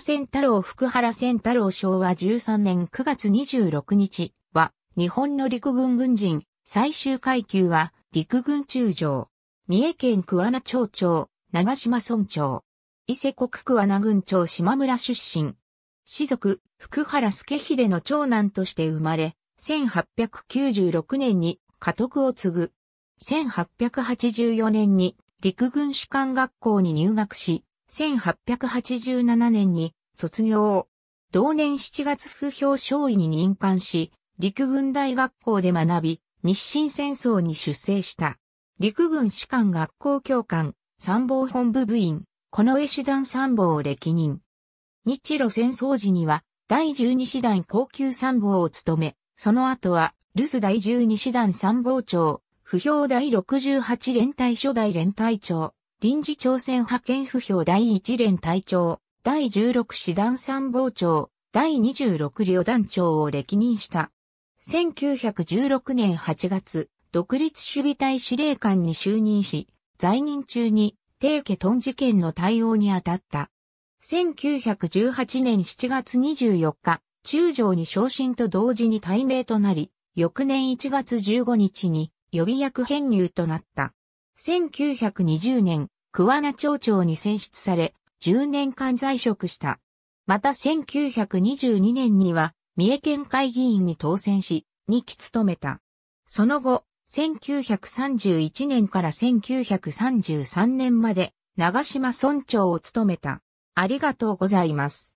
原仙太郎福原仙太郎昭和13年9月26日は、日本の陸軍軍人、最終階級は、陸軍中将。三重県桑名町長、長島村長。伊勢国桑名郡長島村出身。士族、福原助秀の長男として生まれ、1896年に家督を継ぐ。1884年に陸軍士官学校に入学し、1887年に卒業。同年7月風評少尉に任官し、陸軍大学校で学び、日清戦争に出征した。陸軍士官学校教官、参謀本部部員、この絵師団参謀を歴任。日露戦争時には、第十二師団高級参謀を務め、その後は、留守第十二師団参謀長、不評第68連隊初代連隊長、臨時朝鮮派遣不評第1連隊長、第16師団参謀長、第26旅団長を歴任した。1916年8月、独立守備隊司令官に就任し、在任中に、定家トン事件の対応に当たった。1918年7月24日、中将に昇進と同時に対名となり、翌年1月15日に予備役編入となった。1920年、桑名町長に選出され、10年間在職した。また1922年には、三重県会議員に当選し、2期務めた。その後、1931年から1933年まで、長島村長を務めた。ありがとうございます。